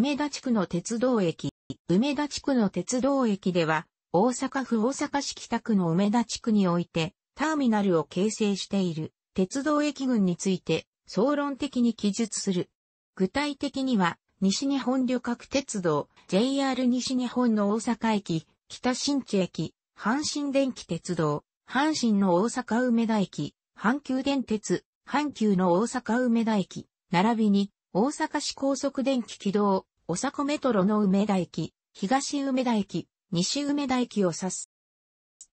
梅田地区の鉄道駅。梅田地区の鉄道駅では、大阪府大阪市北区の梅田地区において、ターミナルを形成している鉄道駅群について、総論的に記述する。具体的には、西日本旅客鉄道、JR 西日本の大阪駅、北新地駅、阪神電気鉄道、阪神の大阪梅田駅、阪急電鉄、阪急の大阪梅田駅、並びに大阪市高速電気軌道、大阪メトロの梅田駅、東梅田駅、西梅田駅を指す。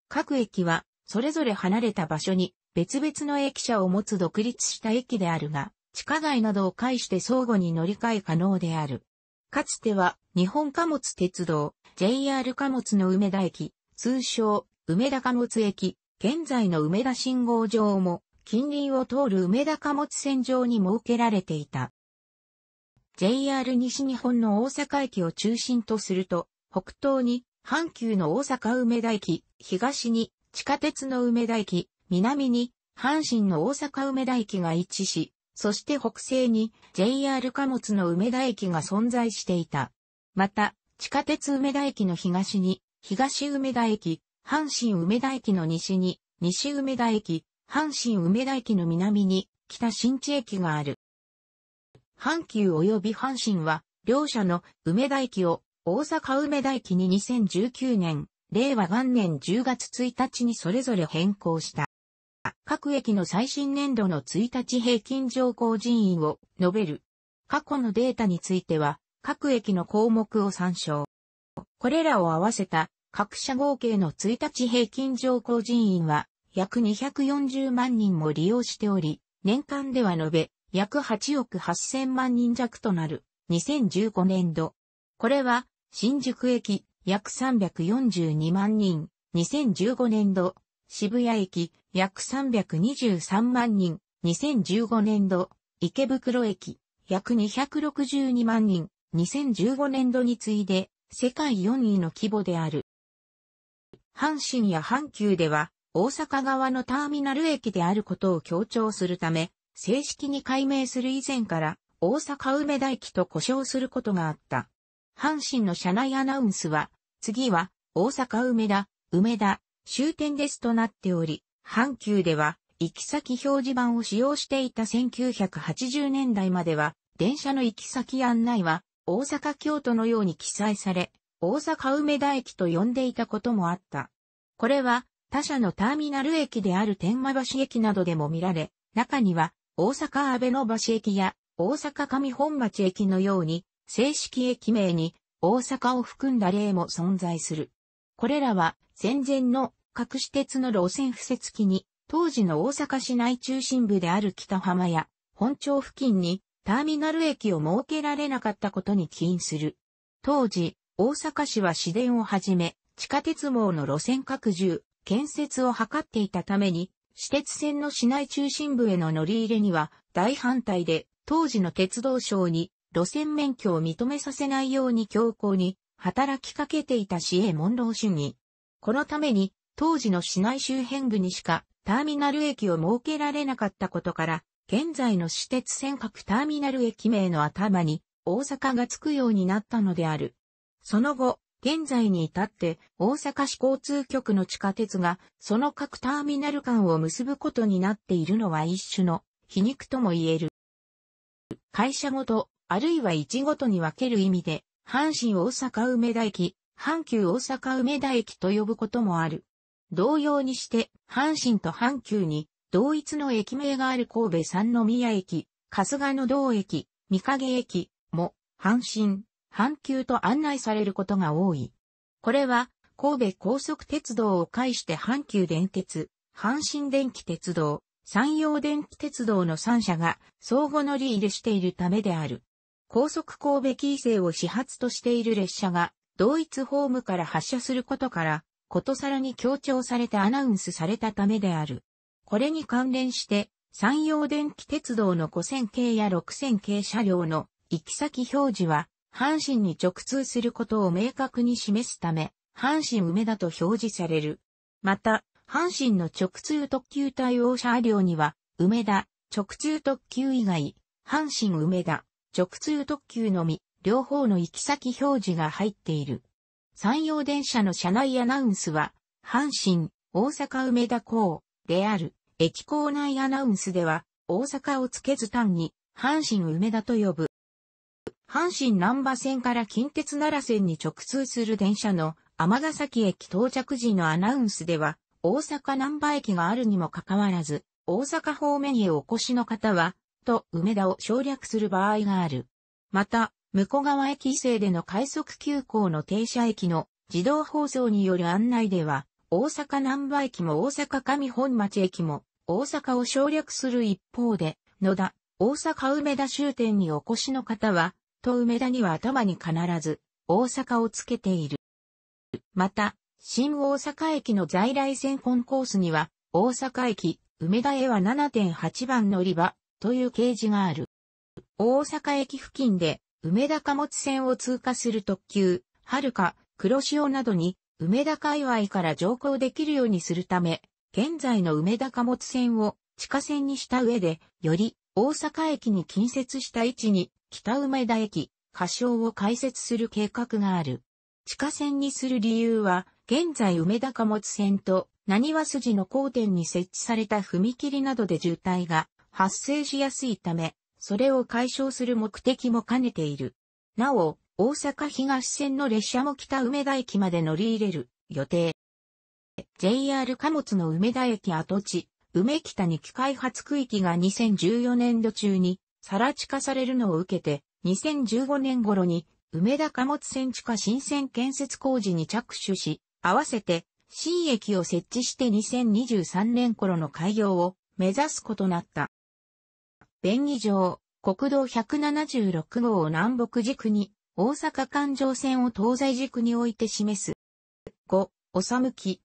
各駅は、それぞれ離れた場所に、別々の駅舎を持つ独立した駅であるが、地下街などを介して相互に乗り換え可能である。かつては、日本貨物鉄道、JR 貨物の梅田駅、通称、梅田貨物駅、現在の梅田信号場も、近隣を通る梅田貨物線上に設けられていた。JR 西日本の大阪駅を中心とすると、北東に阪急の大阪梅田駅、東に地下鉄の梅田駅、南に阪神の大阪梅田駅が位置し、そして北西に JR 貨物の梅田駅が存在していた。また、地下鉄梅田駅の東に、東梅田駅、阪神梅田駅の西に、西梅田駅、阪神梅田駅の南に、北新地駅がある。阪急及び阪神は、両社の梅田駅を大阪梅田駅に2019年、令和元年10月1日にそれぞれ変更した。各駅の最新年度の1日平均乗降人員を述べる。過去のデータについては、各駅の項目を参照。これらを合わせた各社合計の1日平均乗降人員は約240万人も利用しており、年間では延べ約8億8000万人弱となる2015年度。これは新宿駅約342万人、2015年度、渋谷駅約323万人、2015年度、池袋駅約262万人、2015年度に次いで世界4位の規模である。阪神や阪急では大阪側のターミナル駅であることを強調するため、正式に改名する以前から、大阪梅田駅と呼称することがあった。阪神の車内アナウンスは、次は、大阪梅田、梅田、終点ですとなっており、阪急では、行き先表示板を使用していた1980年代までは、電車の行き先案内は、大阪京都のように記載され、大阪梅田駅と呼んでいたこともあった。これは、他社のターミナル駅である天満橋駅などでも見られ、中には、大阪安倍野橋駅や大阪上本町駅のように、正式駅名に大阪を含んだ例も存在する。これらは戦前の各私鉄の路線付設機に、当時の大阪市内中心部である北浜や本町付近にターミナル駅を設けられなかったことに起因する。当時、大阪市は市電をはじめ、地下鉄網の路線拡充、建設を図っていたために、私鉄線の市内中心部への乗り入れには大反対で、当時の鉄道省に路線免許を認めさせないように強硬に働きかけていた市営モン主義。このために、当時の市内周辺部にしかターミナル駅を設けられなかったことから、現在の私鉄線各ターミナル駅名の頭に大阪がつくようになったのである。その後、現在に至って大阪市交通局の地下鉄がその各ターミナル間を結ぶことになっているのは一種の皮肉とも言える。会社ごと、あるいは一ごとに分ける意味で、阪神大阪梅田駅、阪急大阪梅田駅と呼ぶこともある。同様にして、阪神と阪急に同一の駅名がある神戸三宮駅、春日野道駅、三影駅も、阪神、阪急と案内されることが多い。これは、神戸高速鉄道を介して阪急電鉄、阪神電気鉄道、山陽電気鉄道の3社が相互乗り入れしているためである。高速神戸キーを始発としている列車が同一ホームから発車することから、ことさらに強調されてアナウンスされたためである。これに関連して、山陽電気鉄道の5000系や6000系車両の行き先表示は阪神に直通することを明確に示すため、阪神梅田と表示される。また、阪神の直通特急対応車両には、梅田、直通特急以外、阪神梅田、直通特急のみ、両方の行き先表示が入っている。山陽電車の車内アナウンスは、阪神、大阪梅田港、である、駅構内アナウンスでは、大阪をつけず単に、阪神梅田と呼ぶ。阪神南波線から近鉄奈良線に直通する電車の尼崎駅到着時のアナウンスでは、大阪南波駅があるにもかかわらず、大阪方面へお越しの方は、と梅田を省略する場合がある。また、向川駅以西での快速急行の停車駅の自動放送による案内では、大阪南波駅も大阪上本町駅も大阪を省略する一方で、野田、大阪梅田終点にお越しの方は、と梅田には頭に必ず大阪をつけている。また、新大阪駅の在来線本コースには、大阪駅、梅田へは7.8番乗り場という掲示がある。大阪駅付近で梅田貨物線を通過する特急、はるか、黒潮などに梅田界隈から乗降できるようにするため、現在の梅田貨物線を地下線にした上で、より大阪駅に近接した位置に北梅田駅、仮称を開設する計画がある。地下線にする理由は、現在梅田貨物線と何は筋の交点に設置された踏切などで渋滞が発生しやすいため、それを解消する目的も兼ねている。なお、大阪東線の列車も北梅田駅まで乗り入れる予定。JR 貨物の梅田駅跡地、梅北に機開発区域が2014年度中に更地化されるのを受けて、2015年頃に、梅田貨物船地下新線建設工事に着手し、合わせて、新駅を設置して2023年頃の開業を目指すことなった。便宜上、国道176号を南北軸に、大阪環状線を東西軸に置いて示す。5、おさむき。